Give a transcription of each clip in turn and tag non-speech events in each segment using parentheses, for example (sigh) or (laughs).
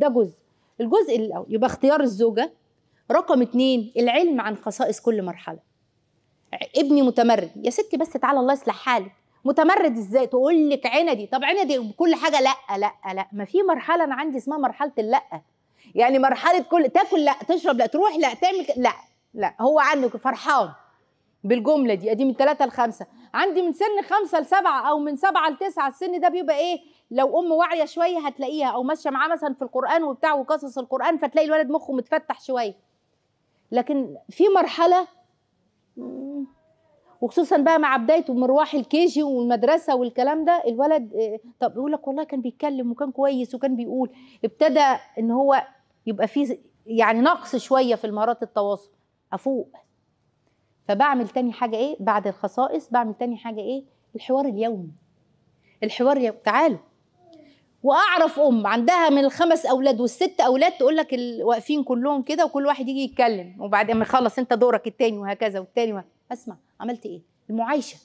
ده جزء الجزء الاول يبقى اختيار الزوجه رقم اتنين العلم عن خصائص كل مرحله ابني متمرد يا ستي بس تعالى الله يصلح حالك متمرد ازاي تقول لك عندي طب عندي كل حاجه لا لا لا ما في مرحله انا عندي اسمها مرحله اللا يعني مرحله كل تاكل لا تشرب لا تروح لا تعمل لا لا هو عنده فرحان بالجمله دي ادي من ثلاثة لخمسة عندي من سن خمسة لسبعة او من سبعة لتسعة السن ده بيبقى ايه لو ام واعيه شويه هتلاقيها او ماشيه معاه مثلا في القران وبتاع وقصص القران فتلاقي الولد مخه متفتح شويه لكن في مرحله وخصوصا بقى مع بدايه مروح الكيجي والمدرسه والكلام ده الولد طب يقول لك والله كان بيتكلم وكان كويس وكان بيقول ابتدى ان هو يبقى فيه يعني نقص شويه في مهارات التواصل افوق فبعمل تاني حاجه ايه بعد الخصائص بعمل تاني حاجه ايه الحوار اليومي الحوار تعالوا واعرف ام عندها من الخمس اولاد والست اولاد تقول لك واقفين كلهم كده وكل واحد يجي يتكلم وبعد ما يخلص انت دورك الثاني وهكذا والثاني اسمع عملت ايه المعايشه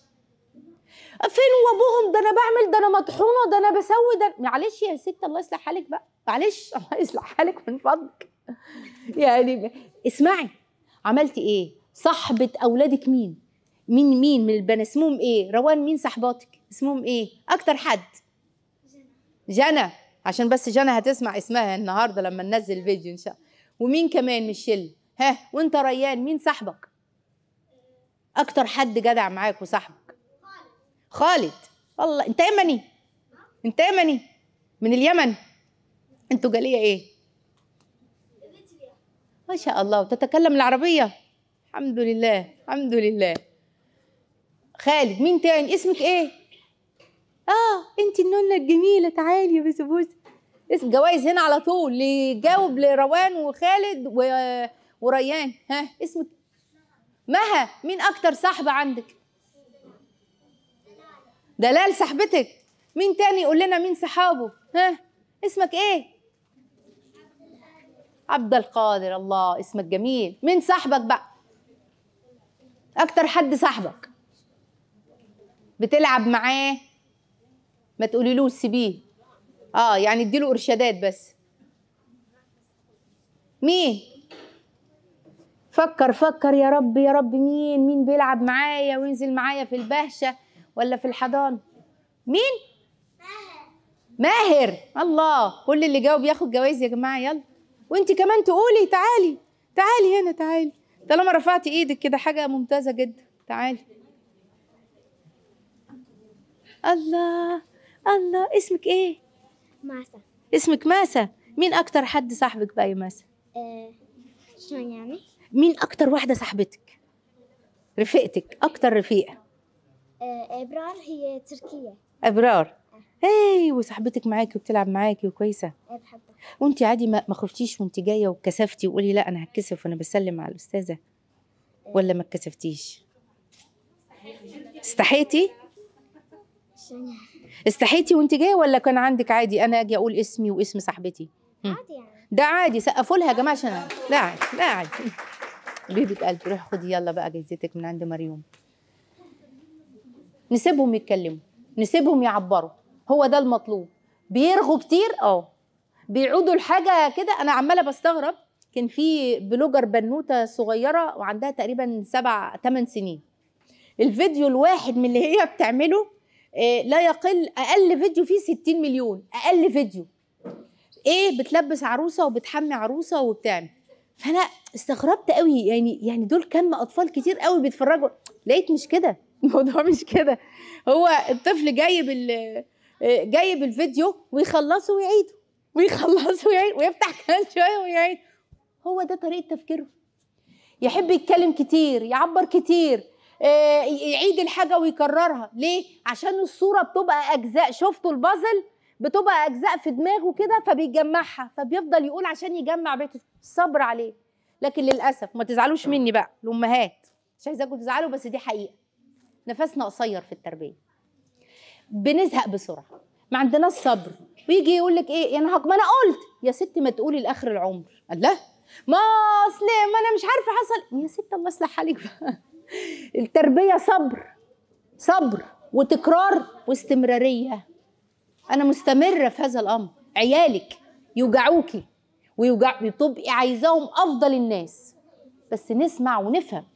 فين وابوهم ده انا بعمل ده انا مطحونه ده انا بسوي ده معلش يا ست الله يصلح حالك بقى معلش (laughs) الله يصلح حالك من فضلك يعني اسمعي عملت ايه صاحبه اولادك مين مين مين من البنات اسمهم ايه روان مين صاحباتك اسمهم ايه اكتر حد جنى عشان بس جنى هتسمع اسمها النهارده لما ننزل فيديو ان شاء الله ومين كمان من الشله ها وانت ريان مين صاحبك اكتر حد جدع معاك وصاحبك خالد والله انت يمني انت يمني من اليمن انتوا جاليه ايه ما شاء الله وتتكلم العربيه الحمد لله الحمد لله خالد مين تاني اسمك ايه اه انت النونه الجميله تعالي يا بوسه اسم جوائز هنا على طول لجاوب لروان وخالد و... وريان ها اسمك مها مين اكتر صاحبه عندك دلال صاحبتك مين تاني يقول لنا مين صحابه ها اسمك ايه عبد القادر الله اسمك جميل مين صاحبك بقى اكتر حد صاحبك بتلعب معاه ما تقوليلوش سيبيه اه يعني اديله ارشادات بس مين فكر فكر يا رب يا رب مين مين بيلعب معايا وينزل معايا في البهشه ولا في الحضانه مين ماهر الله كل اللي جاوب ياخد جوائز يا جماعه يلا وانت كمان تقولي تعالي تعالي هنا تعالي طالما رفعتي ايدك كده حاجه ممتازه جدا تعالي الله الله اسمك ايه ماسة اسمك ماسة مين اكتر حد صاحبك بقى يا ماسة أه شلون يعني مين اكتر واحدة صاحبتك رفيقتك اكتر رفيقة أه ابرار هي تركية ابرار آه. اي وصاحبتك معاكي وبتلعب معاكي وكويسه ايه بحبها وانت عادي ما خفتيش وانت جايه وكسفتي وقولي لا انا هتكسف وانا بسلم على الاستاذه آه. ولا ما اتكسفتيش استحيتي استحيتي وانت جايه ولا كان عندك عادي انا اجي اقول اسمي واسم صاحبتي عادي يعني ده عادي سقفوا لها يا جماعه عشان لا عادي لا عادي بيبي قلب روحي خدي يلا بقى جايزتك من عند مريوم نسيبهم يتكلموا نسيبهم يعبروا هو ده المطلوب بيرغوا كتير اه بيعودوا لحاجه كده انا عماله بستغرب كان في بلوجر بنوته صغيره وعندها تقريبا سبع ثمان سنين الفيديو الواحد من اللي هي بتعمله آه، لا يقل اقل فيديو فيه 60 مليون اقل فيديو ايه بتلبس عروسه وبتحمي عروسه وبتعمل فانا استغربت قوي يعني يعني دول كم اطفال كتير قوي بيتفرجوا لقيت مش كده (laughs) الموضوع مش كده هو الطفل جايب آه، جايب الفيديو ويخلصه ويعيده ويخلصه ويعيد ويفتح كمان شويه ويعيد هو ده طريقه تفكيره يحب يتكلم كتير يعبر كتير آه، يعيد الحاجه ويكررها ليه عشان الصوره بتبقى اجزاء شفتوا البازل بتبقى اجزاء في دماغه كده فبيجمعها فبيفضل يقول عشان يجمع بيته الصبر عليه لكن للاسف ما تزعلوش آه. مني بقى الامهات مش عايزاكم تزعلوا بس دي حقيقه نفسنا قصير في التربيه بنزهق بسرعه ما عندناش صبر ويجي يقول لك ايه يا نهار ما انا قلت يا ستي ما تقولي لاخر العمر الله ما اصل ما انا مش عارفه حصل يا ستي الله يصلح حالك بقى التربية صبر صبر وتكرار واستمرارية أنا مستمرة في هذا الأمر عيالك يوجعوكي ويوجع بتبقي عايزاهم أفضل الناس بس نسمع ونفهم